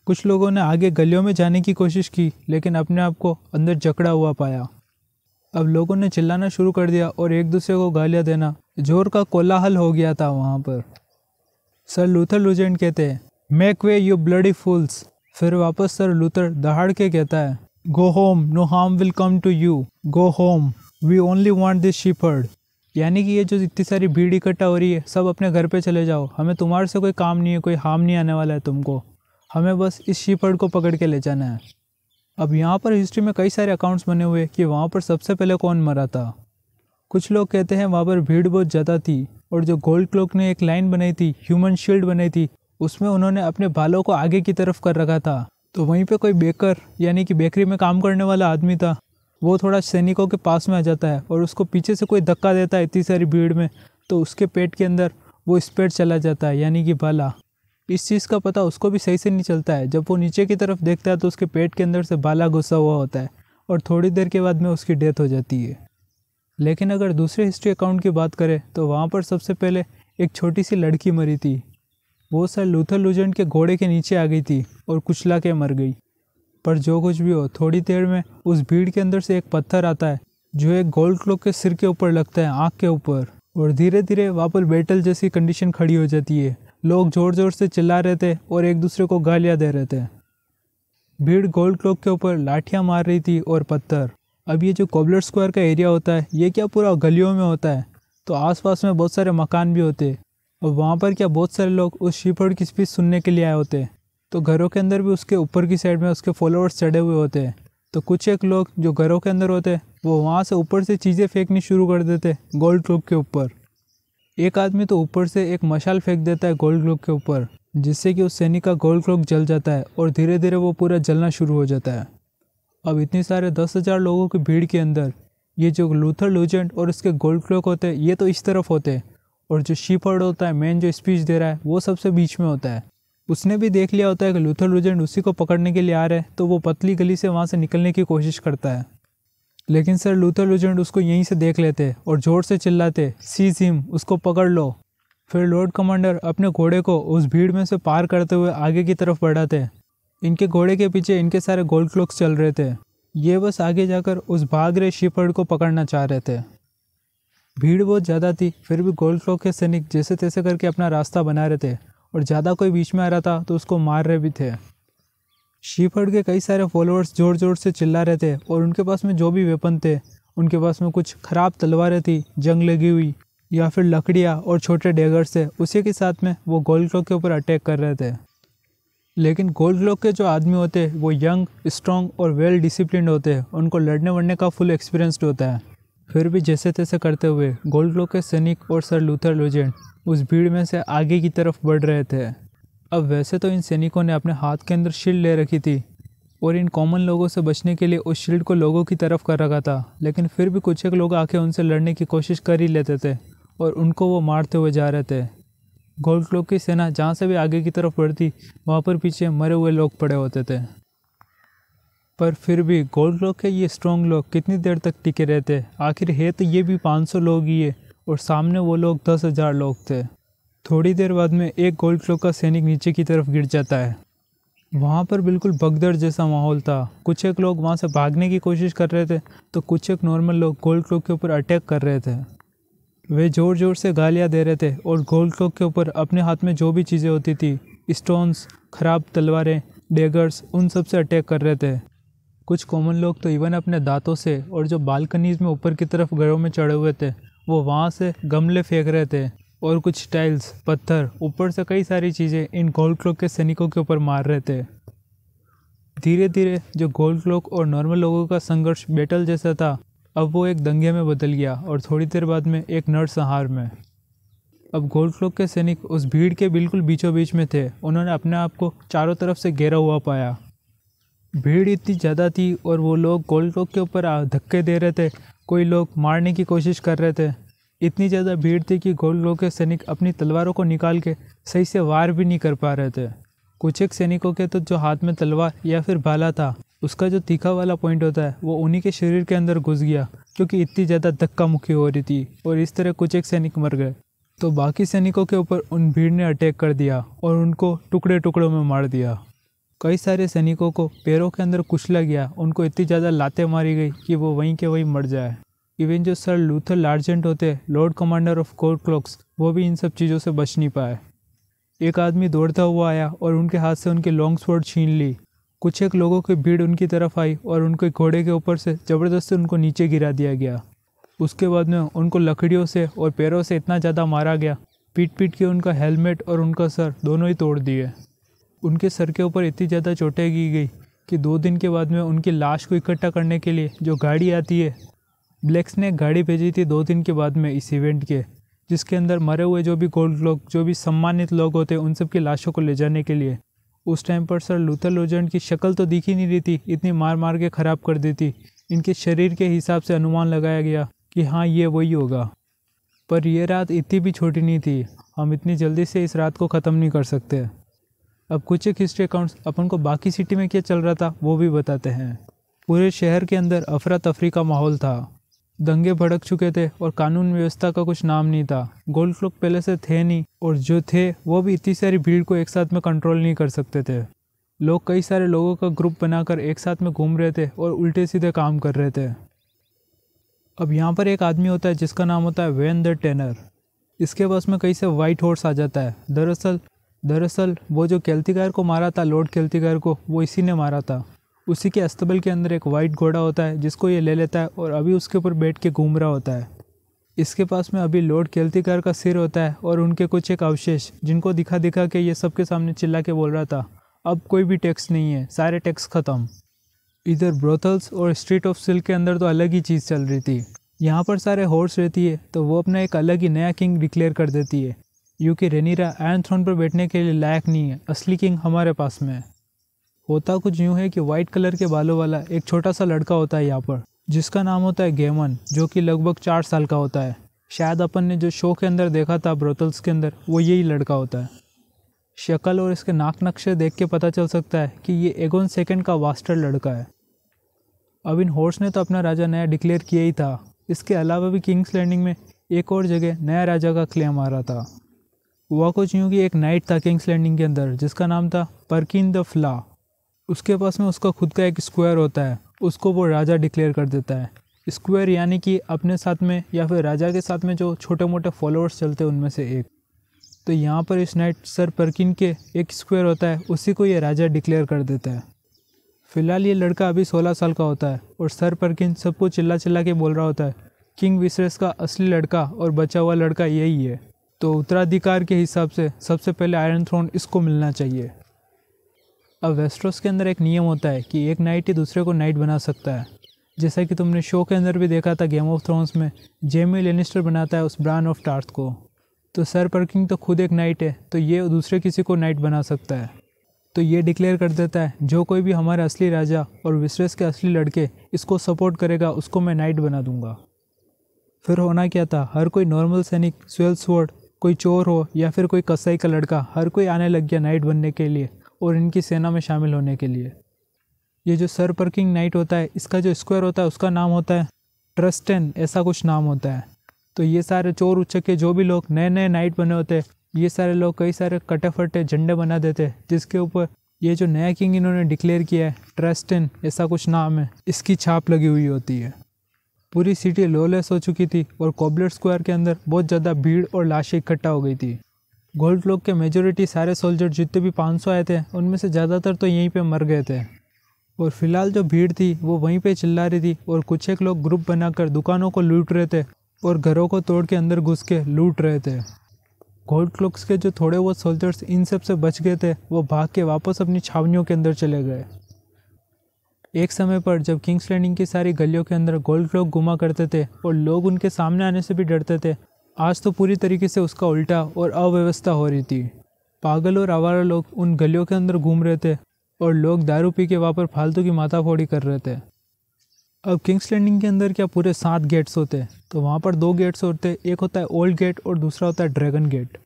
कुछ लोगों ने आगे गलियों में जाने की कोशिश की लेकिन अपने आप को अंदर जकड़ा हुआ पाया अब लोगों ने चिल्लाना शुरू कर दिया और एक दूसरे को गालियाँ देना जोर का कोलाहल हो गया था वहाँ पर सर लूथर लुजेंट कहते हैं make way you bloody fools फिर वापस सर लूथर दहाड़ के कहता है go home no harm will come to you go home we only want this shepherd यानी कि ये जो इतनी सारी भीड़ इकट्ठा हो रही है सब अपने घर पे चले जाओ हमें तुम्हारे से कोई काम नहीं है कोई हार्म नहीं आने वाला है तुमको हमें बस इस शीपर्ड को पकड़ के ले जाना है अब यहाँ पर हिस्ट्री में कई सारे अकाउंट्स बने हुए कि वहाँ पर सबसे पहले कौन मरा था कुछ लोग कहते हैं वहाँ पर भीड़ बहुत ज़्यादा थी और जो गोल्ड क्लोक ने एक लाइन बनाई थी ह्यूमन शील्ड बनाई थी उसमें उन्होंने अपने बालों को आगे की तरफ कर रखा था तो वहीं पे कोई बेकर यानी कि बेकरी में काम करने वाला आदमी था वो थोड़ा सैनिकों के पास में आ जाता है और उसको पीछे से कोई धक्का देता है इतनी सारी भीड़ में तो उसके पेट के अंदर वो स्पेड चला जाता है यानी कि बाला इस चीज़ का पता उसको भी सही से नहीं चलता है जब वो नीचे की तरफ देखता है तो उसके पेट के अंदर से बाला घुसा हुआ होता है और थोड़ी देर के बाद में उसकी डेथ हो जाती है लेकिन अगर दूसरे हिस्ट्री अकाउंट की बात करें तो वहाँ पर सबसे पहले एक छोटी सी लड़की मरी थी वो सर लूथर लूजेंट के घोड़े के नीचे आ गई थी और कुचला के मर गई पर जो कुछ भी हो थोड़ी देर में उस भीड़ के अंदर से एक पत्थर आता है जो एक गोल्ड क्लॉक के सिर के ऊपर लगता है आँख के ऊपर और धीरे धीरे वापस पर बैटल जैसी कंडीशन खड़ी हो जाती है लोग ज़ोर ज़ोर से चिल्ला रहे थे और एक दूसरे को गालियाँ दे रहे थे भीड़ गोल्ड क्लॉक के ऊपर लाठियाँ मार रही थी और पत्थर अब ये जो कोबलर स्क्वायर का एरिया होता है ये क्या पूरा गलियों में होता है तो आसपास में बहुत सारे मकान भी होते और वहाँ पर क्या बहुत सारे लोग उस शिपहर्ड की स्पीच सुनने के लिए आए होते हैं तो घरों के अंदर भी उसके ऊपर की साइड में उसके फॉलोअर्स चढ़े हुए होते हैं तो कुछ एक लोग जो घरों के अंदर होते हैं वो वहाँ से ऊपर से चीज़ें फेंकनी शुरू कर देते गोल्ड ग्लोब के ऊपर एक आदमी तो ऊपर से एक मशाल फेंक देता है गोल्ड ग्लोब के ऊपर जिससे कि उस सैनिक का गोल्ड क्लोक जल जाता है और धीरे धीरे वो पूरा जलना शुरू हो जाता है अब इतने सारे दस हज़ार लोगों की भीड़ के अंदर ये जो लूथर लूजेंट और इसके गोल्ड क्लोक होते हैं ये तो इस तरफ होते हैं और जो शीपर्ड होता है मेन जो स्पीच दे रहा है वो सबसे बीच में होता है उसने भी देख लिया होता है कि लूथर लूजेंट उसी को पकड़ने के लिए आ रहा है तो वो पतली गली से वहाँ से निकलने की कोशिश करता है लेकिन सर लूथर लूजेंट उसको यहीं से देख लेते और ज़ोर से चिल्लाते सीज हिम उसको पकड़ लो फिर लॉर्ड कमांडर अपने घोड़े को उस भीड़ में से पार करते हुए आगे की तरफ बढ़ाते इनके घोड़े के पीछे इनके सारे गोल्ड क्लॉक्स चल रहे थे ये बस आगे जाकर उस भाग रहे शिपर्ड को पकड़ना चाह रहे थे भीड़ बहुत ज़्यादा थी फिर भी गोल्ड क्लॉक के सैनिक जैसे तैसे करके अपना रास्ता बना रहे थे और ज़्यादा कोई बीच में आ रहा था तो उसको मार रहे भी थे शीफर्ड के कई सारे फॉलोअर्स ज़ोर ज़ोर से चिल्ला रहे थे और उनके पास में जो भी वेपन थे उनके पास में कुछ ख़राब तलवारें थी जंग लगी हुई या फिर लकड़ियाँ और छोटे डेगर थे उसी के साथ में वो गोल क्लॉक के ऊपर अटैक कर रहे थे लेकिन गोल क्लॉक के जो आदमी होते वो यंग स्ट्रॉन्ग और वेल डिसिप्लिन होते हैं उनको लड़ने वड़ने का फुल एक्सपीरियंसड होता है फिर भी जैसे तैसे करते हुए गोल्ड क्लॉक के सैनिक और सर लूथर लुजेंट उस भीड़ में से आगे की तरफ बढ़ रहे थे अब वैसे तो इन सैनिकों ने अपने हाथ के अंदर शील्ड ले रखी थी और इन कॉमन लोगों से बचने के लिए उस शील्ड को लोगों की तरफ कर रखा था लेकिन फिर भी कुछ एक लोग आके उनसे लड़ने की कोशिश कर ही लेते थे और उनको वो मारते हुए जा रहे थे गोल्ड क्लोक की सेना जहाँ से भी आगे की तरफ बढ़ती वहाँ पर पीछे मरे हुए लोग पड़े होते थे पर फिर भी गोल्ड लोग है ये स्ट्रॉन्ग लोग कितनी देर तक टिके रहते आखिर है तो ये भी 500 लोग ही है और सामने वो लोग दस हज़ार लोग थे थोड़ी देर बाद में एक गोल्ड क्लोक का सैनिक नीचे की तरफ गिर जाता है वहाँ पर बिल्कुल बगदड़ जैसा माहौल था कुछ एक लोग वहाँ से भागने की कोशिश कर रहे थे तो कुछ एक नॉर्मल लोग गोल्ड क्लोक के ऊपर अटैक कर रहे थे वे ज़ोर ज़ोर से गालियाँ दे रहे थे और गोल्ड क्लोक के ऊपर अपने हाथ में जो भी चीज़ें होती थी स्टोन्स खराब तलवारें डेगर्स उन सब से अटैक कर रहे थे कुछ कॉमन लोग तो इवन अपने दांतों से और जो बालकनीज में ऊपर की तरफ घरों में चढ़े हुए थे वो वहाँ से गमले फेंक रहे थे और कुछ टाइल्स पत्थर ऊपर से कई सारी चीज़ें इन गोल्ड क्लॉक के सैनिकों के ऊपर मार रहे थे धीरे धीरे जो गोल्ड क्लॉक और नॉर्मल लोगों का संघर्ष बैटल जैसा था अब वो एक दंगे में बदल गया और थोड़ी देर बाद में एक नरसंहार में अब गोल्ड क्लॉक के सैनिक उस भीड़ के बिल्कुल बीचों बीच में थे उन्होंने अपने आप को चारों तरफ से घेरा हुआ पाया भीड़ इतनी ज़्यादा थी और वो लोग गोल टॉक के ऊपर धक्के दे रहे थे कोई लोग मारने की कोशिश कर रहे थे इतनी ज़्यादा भीड़ थी कि गोल टॉक के सैनिक अपनी तलवारों को निकाल के सही से वार भी नहीं कर पा रहे थे कुछ एक सैनिकों के तो जो हाथ में तलवार या फिर भाला था उसका जो तीखा वाला पॉइंट होता है वो उन्हीं के शरीर के अंदर घुस गया क्योंकि इतनी ज़्यादा धक्का मुखी हो रही थी और इस तरह कुछ एक सैनिक मर गए तो बाकी सैनिकों के ऊपर उन भीड़ ने अटैक कर दिया और उनको टुकड़े टुकड़ों में मार दिया कई सारे सैनिकों को पैरों के अंदर कुचला गया उनको इतनी ज़्यादा लातें मारी गई कि वो वहीं के वहीं मर जाए इवन जो सर लूथर लार्जेंट होते lord commander of gold cloaks वो भी इन सब चीज़ों से बच नहीं पाए एक आदमी दौड़ता हुआ आया और उनके हाथ से उनकी लॉन्ग स्वर्ड छीन ली कुछ एक लोगों की भीड़ उनकी तरफ आई और उनके घोड़े के ऊपर से ज़बरदस्ती उनको नीचे गिरा दिया गया उसके बाद में उनको लकड़ियों से और पैरों से इतना ज़्यादा मारा गया पीट पीट के उनका हेलमेट और उनका सर दोनों ही तोड़ दिए उनके सर के ऊपर इतनी ज़्यादा चोटें की गई कि दो दिन के बाद में उनकी लाश को इकट्ठा करने के लिए जो गाड़ी आती है ब्लैक्स ने गाड़ी भेजी थी दो दिन के बाद में इस इवेंट के जिसके अंदर मरे हुए जो भी गोल्ड लोग जो भी सम्मानित लोग होते उन सब की लाशों को ले जाने के लिए उस टाइम पर सर लूथर लोजेंट की शक्ल तो दिख ही नहीं रही थी इतनी मार मार के ख़राब कर दी थी इनके शरीर के हिसाब से अनुमान लगाया गया कि हाँ ये वही होगा पर यह रात इतनी भी छोटी नहीं थी हम इतनी जल्दी से इस रात को ख़त्म नहीं कर सकते अब कुछ एक हिस्ट्री अकाउंट्स अपन को बाकी सिटी में क्या चल रहा था वो भी बताते हैं पूरे शहर के अंदर अफरा तफरी का माहौल था दंगे भड़क चुके थे और कानून व्यवस्था का कुछ नाम नहीं था गोल्ड क्लोक पहले से थे नहीं और जो थे वो भी इतनी सारी भीड़ को एक साथ में कंट्रोल नहीं कर सकते थे लोग कई सारे लोगों का ग्रुप बनाकर एक साथ में घूम रहे थे और उल्टे सीधे काम कर रहे थे अब यहाँ पर एक आदमी होता है जिसका नाम होता है वेन द टेनर इसके बस में कहीं से वाइट हॉर्स आ जाता है दरअसल दरअसल वो जो केल्तिगार को मारा था लॉर्ड केल्तिगार को वो इसी ने मारा था उसी के अस्तबल के अंदर एक वाइट घोड़ा होता है जिसको ये ले लेता है और अभी उसके ऊपर बैठ के घूम रहा होता है इसके पास में अभी लॉर्ड केल्तिकार का सिर होता है और उनके कुछ एक अवशेष जिनको दिखा दिखा के ये सबके सामने चिल्ला के बोल रहा था अब कोई भी टैक्स नहीं है सारे टैक्स ख़त्म इधर ब्रोथल्स और स्ट्रीट ऑफ सिल्क के अंदर तो अलग ही चीज़ चल रही थी यहाँ पर सारे हॉर्स रहती है तो वो अपना एक अलग ही नया किंग डिक्लेयर कर देती है यू के रेनीरा एन थ्रोन पर बैठने के लिए लायक नहीं है असली किंग हमारे पास में है होता कुछ यूँ है कि वाइट कलर के बालों वाला एक छोटा सा लड़का होता है यहाँ पर जिसका नाम होता है गेमन जो कि लगभग चार साल का होता है शायद अपन ने जो शो के अंदर देखा था ब्रोतल्स के अंदर वो यही लड़का होता है शक्ल और इसके नाक नक्शे देख के पता चल सकता है कि ये एगोन सेकेंड का वास्टर लड़का है अब इन हॉर्स ने तो अपना राजा नया डिक्लेयर किया ही था इसके अलावा भी किंग्स लैंडिंग में एक और जगह नया राजा का क्लेम आ रहा था हुआ कुछ यूँ कि एक नाइट था किंग्स लैंडिंग के अंदर जिसका नाम था परकिन द फ्ला उसके पास में उसका खुद का एक स्क्वायर होता है उसको वो राजा डिक्लेयर कर देता है स्क्वायर यानी कि अपने साथ में या फिर राजा के साथ में जो छोटे मोटे फॉलोअर्स चलते हैं उनमें से एक तो यहाँ पर इस नाइट सर परकिन के एक स्क्वायर होता है उसी को ये राजा डिक्लेयर कर देता है फिलहाल ये लड़का अभी 16 साल का होता है और सर परकिन सबको चिल्ला चिल्ला के बोल रहा होता है किंग विश्रेस का असली लड़का और बचा हुआ लड़का यही है तो उत्तराधिकार के हिसाब से सबसे पहले आयरन थ्रोन इसको मिलना चाहिए अब वेस्ट्रोस के अंदर एक नियम होता है कि एक नाइट ही दूसरे को नाइट बना सकता है जैसा कि तुमने शो के अंदर भी देखा था गेम ऑफ थ्रोन्स में जेमी लेनिस्टर बनाता है उस ब्रांड ऑफ टार्थ को तो सर पर्किंग तो खुद एक नाइट है तो ये दूसरे किसी को नाइट बना सकता है तो ये डिक्लेयर कर देता है जो कोई भी हमारे असली राजा और विश्रेस के असली लड़के इसको सपोर्ट करेगा उसको मैं नाइट बना दूंगा फिर होना क्या था हर कोई नॉर्मल सैनिक स्वेल स्वर्ड कोई चोर हो या फिर कोई कसाई का लड़का हर कोई आने लग गया नाइट बनने के लिए और इनकी सेना में शामिल होने के लिए ये जो सर पर किंग नाइट होता है इसका जो स्क्वायर होता है उसका नाम होता है ट्रस्टन ऐसा कुछ नाम होता है तो ये सारे चोर उछक के जो भी लोग नए नए नाइट बने होते हैं ये सारे लोग कई सारे कटे फटे झंडे बना देते हैं जिसके ऊपर ये जो नया किंग इन्होंने डिक्लेयर किया है ट्रस्टन ऐसा कुछ नाम है इसकी छाप लगी हुई होती है पूरी सिटी लोलेस हो चुकी थी और कॉबलेट स्क्वायर के अंदर बहुत ज़्यादा भीड़ और लाशें इकट्ठा हो गई थी गोल्ड लोग के मेजोरिटी सारे सोल्जर जितने भी 500 आए थे उनमें से ज़्यादातर तो यहीं पे मर गए थे और फिलहाल जो भीड़ थी वो वहीं पे चिल्ला रही थी और कुछ एक लोग ग्रुप बनाकर दुकानों को लूट रहे थे और घरों को तोड़ के अंदर घुस के लूट रहे थे गोल्ड क्लॉक्स के जो थोड़े बहुत सोल्जर्स इन सब से बच गए थे वो भाग के वापस अपनी छावनियों के अंदर चले गए एक समय पर जब किंग्स लैंडिंग की सारी गलियों के अंदर गोल्ड क्लॉक घुमा करते थे और लोग उनके सामने आने से भी डरते थे आज तो पूरी तरीके से उसका उल्टा और अव्यवस्था हो रही थी पागल और आवारा लोग उन गलियों के अंदर घूम रहे थे और लोग दारू पी के वहाँ पर फालतू की फोड़ी कर रहे थे अब किंग्स लैंडिंग के अंदर क्या पूरे सात गेट्स होते तो वहाँ पर दो गेट्स होते एक होता है ओल्ड गेट और दूसरा होता है ड्रैगन गेट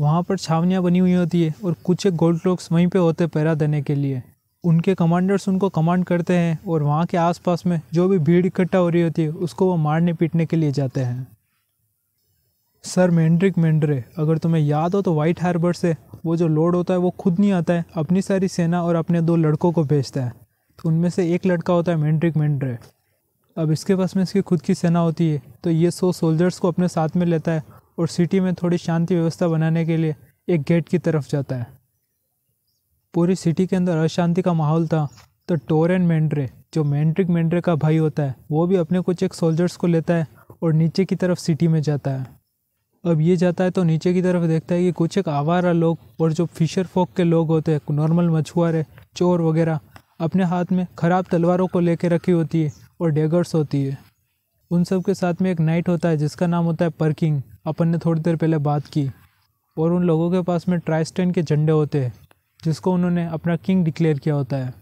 वहाँ पर छावनियाँ बनी हुई होती है और कुछ एक गोल्ड क्लॉक्स वहीं पर होते पैरा देने के लिए उनके कमांडर्स उनको कमांड करते हैं और वहाँ के आसपास में जो भी भीड़ इकट्ठा हो रही होती है उसको वो मारने पीटने के लिए जाते हैं सर मेंड्रिक मेंड्रे अगर तुम्हें याद हो तो वाइट हार्बर से वो जो लोड होता है वो खुद नहीं आता है अपनी सारी सेना और अपने दो लड़कों को भेजता है तो उनमें से एक लड़का होता है मैंड्रिक मेंड्रे अब इसके पास में इसकी खुद की सेना होती है तो ये सौ सोल्जर्स को अपने साथ में लेता है और सिटी में थोड़ी शांति व्यवस्था बनाने के लिए एक गेट की तरफ जाता है पूरी सिटी के अंदर अशांति का माहौल था तो टोरेन मेंड्रे जो मैंड्रिक मेंड्रे का भाई होता है वो भी अपने कुछ एक सोल्जर्स को लेता है और नीचे की तरफ सिटी में जाता है अब ये जाता है तो नीचे की तरफ देखता है कि कुछ एक आवारा लोग और जो फिशर फोक के लोग होते हैं नॉर्मल मछुआरे चोर वगैरह अपने हाथ में ख़राब तलवारों को लेकर रखी होती है और डेगर्स होती है उन सब के साथ में एक नाइट होता है जिसका नाम होता है पर्किंग अपन ने थोड़ी देर पहले बात की और उन लोगों के पास में ट्राइस्टेन के झंडे होते हैं जिसको उन्होंने अपना किंग डिक्लेयर किया होता है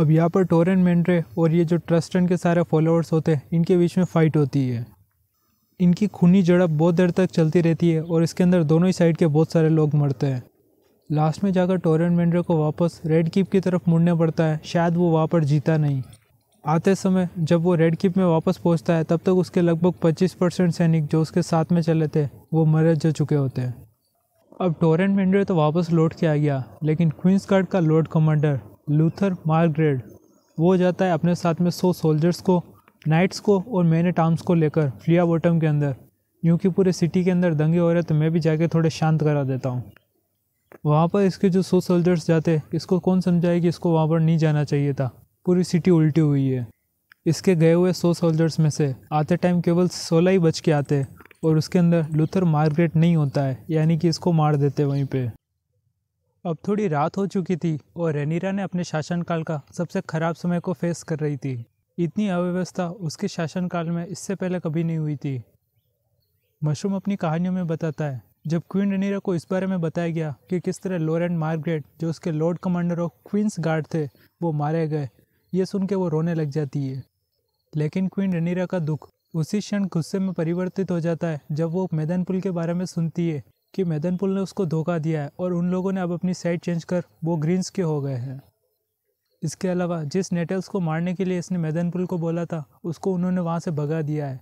अब यहाँ पर टोरन मेंड्रे और ये जो ट्रस्टन के सारे फॉलोअर्स होते हैं इनके बीच में फ़ाइट होती है इनकी खूनी झड़प बहुत देर तक चलती रहती है और इसके अंदर दोनों ही साइड के बहुत सारे लोग मरते हैं लास्ट में जाकर टोरन मेंड्रे को वापस रेड किप की तरफ मुड़ना पड़ता है शायद वो वहाँ पर जीता नहीं आते समय जब वो रेड किप में वापस पहुँचता है तब तक उसके लगभग 25 परसेंट सैनिक जो उसके साथ में चले थे वो मरे जा चुके होते हैं अब टोरेंट मेंडर तो वापस लौट के आ गया लेकिन क्वींस गार्ड का लॉर्ड कमांडर लूथर मार्ग्रेड वो जाता है अपने साथ में सौ सोल्जर्स को नाइट्स को और मैन एट आर्म्स को लेकर फ्लिया बॉटम के अंदर यूँ कि पूरे सिटी के अंदर दंगे हो रहे तो मैं भी जाके थोड़े शांत करा देता हूँ वहाँ पर इसके जो सौ सोल्जर्स जाते इसको कौन समझाए कि इसको वहाँ पर नहीं जाना चाहिए था पूरी सिटी उल्टी हुई है इसके गए हुए सौ सोल्जर्स में से आते टाइम केवल सोलह ही बच के आते और उसके अंदर लूथर मार्गरेट नहीं होता है यानी कि इसको मार देते वहीं पे अब थोड़ी रात हो चुकी थी और रेनीरा ने अपने शासनकाल का सबसे ख़राब समय को फेस कर रही थी इतनी अव्यवस्था उसके शासनकाल में इससे पहले कभी नहीं हुई थी मशरूम अपनी कहानियों में बताता है जब क्वीन रेनीरा को इस बारे में बताया गया कि किस तरह लॉरेंट मार्गरेट जो उसके lord commander of queen's guard थे वो मारे गए ये सुन के वो रोने लग जाती है लेकिन क्वीन रेनीरा का दुख उसी क्षण गुस्से में परिवर्तित हो जाता है जब वो मैदान पुल के बारे में सुनती है कि मैदान पुल ने उसको धोखा दिया है और उन लोगों ने अब अपनी साइड चेंज कर वो ग्रीन्स के हो गए हैं इसके अलावा जिस नेटल्स को मारने के लिए इसने मैदान पुल को बोला था उसको उन्होंने वहाँ से भगा दिया है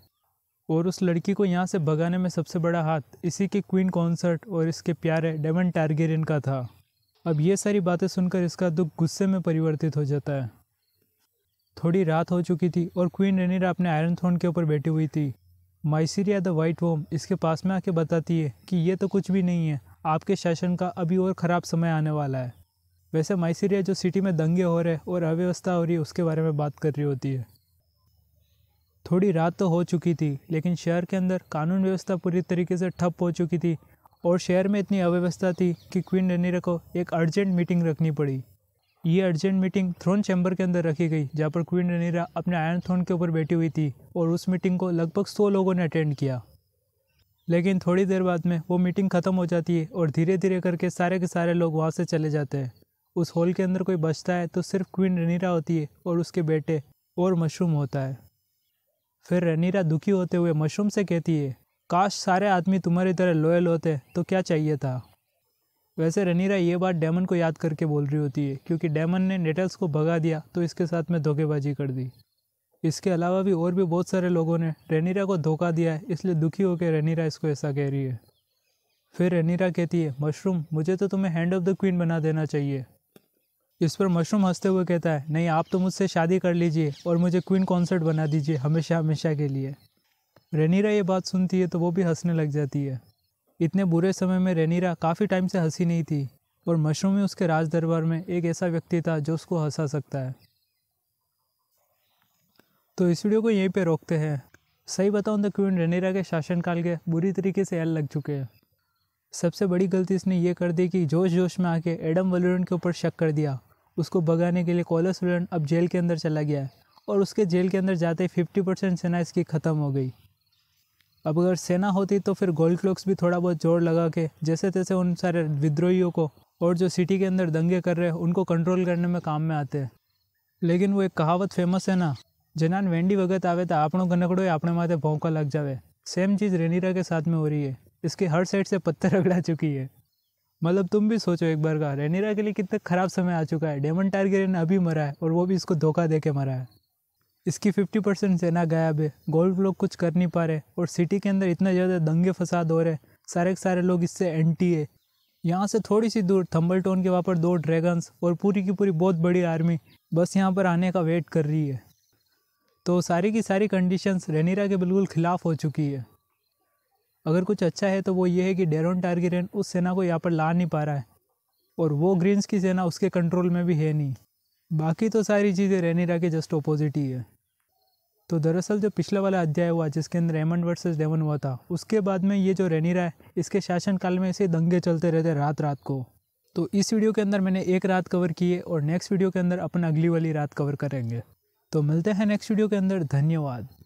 और उस लड़की को यहाँ से भगाने में सबसे बड़ा हाथ इसी के क्वीन कॉन्सर्ट और इसके प्यारे डेवन टारगेरियन का था अब ये सारी बातें सुनकर इसका दुख गुस्से में परिवर्तित हो जाता है थोड़ी रात हो चुकी थी और क्वीन रेनिरा अपने आयरन थ्रोन के ऊपर बैठी हुई थी माइसीरिया द वाइट होम इसके पास में आके बताती है कि ये तो कुछ भी नहीं है आपके शासन का अभी और ख़राब समय आने वाला है वैसे माइसीरिया जो सिटी में दंगे हो रहे और अव्यवस्था हो रही है उसके बारे में बात कर रही होती है थोड़ी रात तो हो चुकी थी लेकिन शहर के अंदर कानून व्यवस्था पूरी तरीके से ठप हो चुकी थी और शहर में इतनी अव्यवस्था थी कि क्वीन रनीरा को एक अर्जेंट मीटिंग रखनी पड़ी ये अर्जेंट मीटिंग थ्रोन चैम्बर के अंदर रखी गई जहाँ पर क्वीन रनीरा अपने आयरन थ्रोन के ऊपर बैठी हुई थी और उस मीटिंग को लगभग सौ लोगों ने अटेंड किया लेकिन थोड़ी देर बाद में वो मीटिंग ख़त्म हो जाती है और धीरे धीरे करके सारे के सारे लोग वहाँ से चले जाते हैं उस हॉल के अंदर कोई बचता है तो सिर्फ क्वीन रनीरा होती है और उसके बेटे और मशरूम होता है फिर रनीरा दुखी होते हुए मशरूम से कहती है काश सारे आदमी तुम्हारी तरह लॉयल होते तो क्या चाहिए था वैसे रनीरा ये बात डैमन को याद करके बोल रही होती है क्योंकि डैमन ने नेटल्स को भगा दिया तो इसके साथ में धोखेबाजी कर दी इसके अलावा भी और भी बहुत सारे लोगों ने रनीरा को धोखा दिया है इसलिए दुखी होकर रनीरा इसको ऐसा कह रही है फिर रनीरा कहती है मशरूम मुझे तो तुम्हें हैंड ऑफ द क्वीन बना देना चाहिए इस पर मशरूम हंसते हुए कहता है नहीं आप तो मुझसे शादी कर लीजिए और मुझे क्वीन कॉन्सर्ट बना दीजिए हमेशा हमेशा के लिए रनीरा ये बात सुनती है तो वो भी हंसने लग जाती है इतने बुरे समय में रेनीरा काफ़ी टाइम से हंसी नहीं थी और मशरूमी उसके राज दरबार में एक ऐसा व्यक्ति था जो उसको हंसा सकता है तो इस वीडियो को यहीं पे रोकते हैं सही बताऊँ तो क्वीन रेनीरा के शासनकाल के बुरी तरीके से एल लग चुके हैं सबसे बड़ी गलती इसने ये कर दी कि जोश जोश में आके एडम वलोरन के ऊपर शक कर दिया उसको भगाने के लिए कॉलस वलोरन अब जेल के अंदर चला गया है और उसके जेल के अंदर जाते ही फिफ्टी परसेंट सेना इसकी ख़त्म हो गई अब अगर सेना होती तो फिर गोल्ड क्लॉक्स भी थोड़ा बहुत जोर लगा के जैसे तैसे उन सारे विद्रोहियों को और जो सिटी के अंदर दंगे कर रहे हैं उनको कंट्रोल करने में काम में आते हैं लेकिन वो एक कहावत फेमस है ना જેનાન आवे तो આવે તો આપણો या अपने माथे भौंका लग जावे सेम चीज़ रेनीरा के साथ में हो रही है इसकी हर साइड से पत्थर अगड़ा चुकी है मतलब तुम भी सोचो एक बार का रेनीरा के लिए कितना ख़राब समय आ चुका है डेमन टारगेरियन अभी मरा है और वो भी इसको धोखा दे के मरा है इसकी फिफ्टी परसेंट सेना गायब है गोल्फ लोग कुछ कर नहीं पा रहे और सिटी के अंदर इतने ज़्यादा दंगे फसाद हो रहे सारे के सारे लोग इससे एंटी है यहाँ से थोड़ी सी दूर थम्बल टोन के वहाँ पर दो ड्रैगन्स और पूरी की पूरी बहुत बड़ी आर्मी बस यहाँ पर आने का वेट कर रही है तो सारी की सारी कंडीशंस रेनीरा के बिल्कुल खिलाफ हो चुकी है अगर कुछ अच्छा है तो वो ये है कि डेरोन टारगेरन उस सेना को यहाँ पर ला नहीं पा रहा है और वो ग्रीन्स की सेना उसके कंट्रोल में भी है नहीं बाकी तो सारी चीज़ें रेनीरा के जस्ट अपोजिट ही है तो दरअसल जो पिछला वाला अध्याय हुआ जिसके अंदर रेमंड वर्सेस डेवन हुआ था उसके बाद में ये जो रेनीरा है इसके शासनकाल में ऐसे दंगे चलते रहते रात रात को तो इस वीडियो के अंदर मैंने एक रात कवर की है और नेक्स्ट वीडियो के अंदर अपन अगली वाली रात कवर करेंगे तो मिलते हैं नेक्स्ट वीडियो के अंदर धन्यवाद